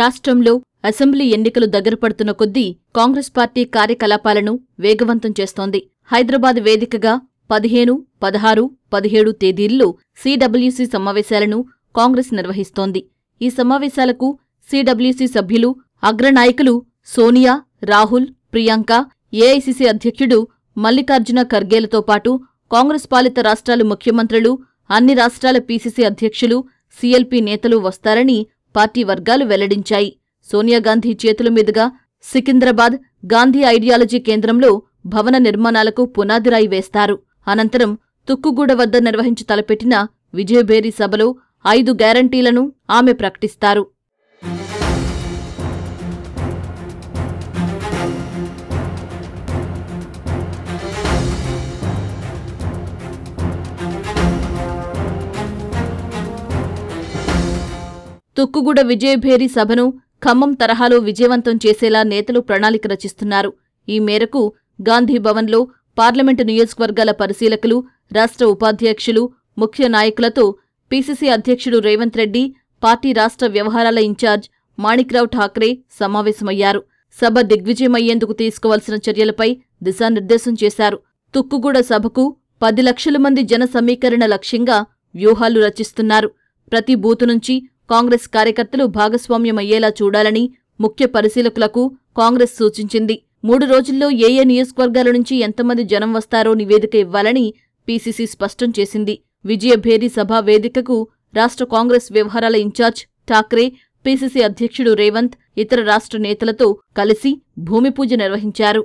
రాష్ట్రంలో అసెంబ్లీ ఎన్నికలు దగ్గరపడుతున్న కొద్దీ కాంగ్రెస్ పార్టీ కార్యకలాపాలను వేగవంతం చేస్తోంది హైదరాబాద్ వేదికగా పదిహేను పదహారు పదిహేడు తేదీల్లో సీడబ్ల్యూసీ సమావేశాలను కాంగ్రెస్ నిర్వహిస్తోంది ఈ సమావేశాలకు సీడబ్ల్యూసీ సభ్యులు అగ్రనాయకులు సోనియా రాహుల్ ప్రియాంక ఏఐసిసి అధ్యక్షుడు మల్లికార్జున ఖర్గేలతో పాటు కాంగ్రెస్ పాలిత రాష్ట్రాలు ముఖ్యమంత్రులు అన్ని రాష్ట్రాల పీసీసీ అధ్యక్షులు సీఎల్పీ నేతలు వస్తారని పార్టీ వర్గాలు వెల్లడించాయి సోనియాగాంధీ చేతుల మీదుగా సికింద్రాబాద్ గాంధీ ఐడియాలజీ కేంద్రంలో భవన నిర్మాణాలకు పునాదిరాయి వేస్తారు అనంతరం తుక్కుగూడ వద్ద నిర్వహించి తలపెట్టిన విజయభేరి సభలో ఐదు గ్యారంటీలను ఆమె ప్రకటిస్తారు తుక్కుగూడ విజయభేరి సభను ఖమ్మం తరహాలో విజయవంతం చేసేలా నేతలు ప్రణాళిక రచిస్తున్నారు ఈ మేరకు గాంధీభవన్లో పార్లమెంటు నియోజకవర్గాల పరిశీలకులు రాష్ట్ర ఉపాధ్యక్షులు ముఖ్య నాయకులతో పీసీసీ అధ్యక్షుడు రేవంత్ రెడ్డి పార్టీ రాష్ట్ర వ్యవహారాల ఇన్ఛార్జ్ మాణిక్రావు ఠాక్రే సమావేశమయ్యారు సభ దిగ్విజయమయ్యేందుకు తీసుకోవాల్సిన చర్యలపై దిశానిర్దేశం చేశారు తుక్కుగూడ సభకు పది లక్షల మంది జన సమీకరణ లక్ష్యంగా వ్యూహాలు రచిస్తున్నారు ప్రతి బూతు నుంచి కాంగ్రెస్ కార్యకర్తలు భాగస్వామ్యమయ్యేలా చూడాలని ముఖ్య పరిశీలకులకు కాంగ్రెస్ సూచించింది మూడు రోజుల్లో ఏ ఏ నియోజకవర్గాల నుంచి ఎంతమంది జనం వస్తారో నివేదిక ఇవ్వాలని పీసీసీ స్పష్టం చేసింది విజయభేరి సభా వేదికకు రాష్ట్ర కాంగ్రెస్ వ్యవహారాల ఇన్ఛార్జ్ ఠాక్రే పీసీసీ అధ్యక్షుడు రేవంత్ ఇతర రాష్ట్ర నేతలతో కలిసి భూమి పూజ నిర్వహించారు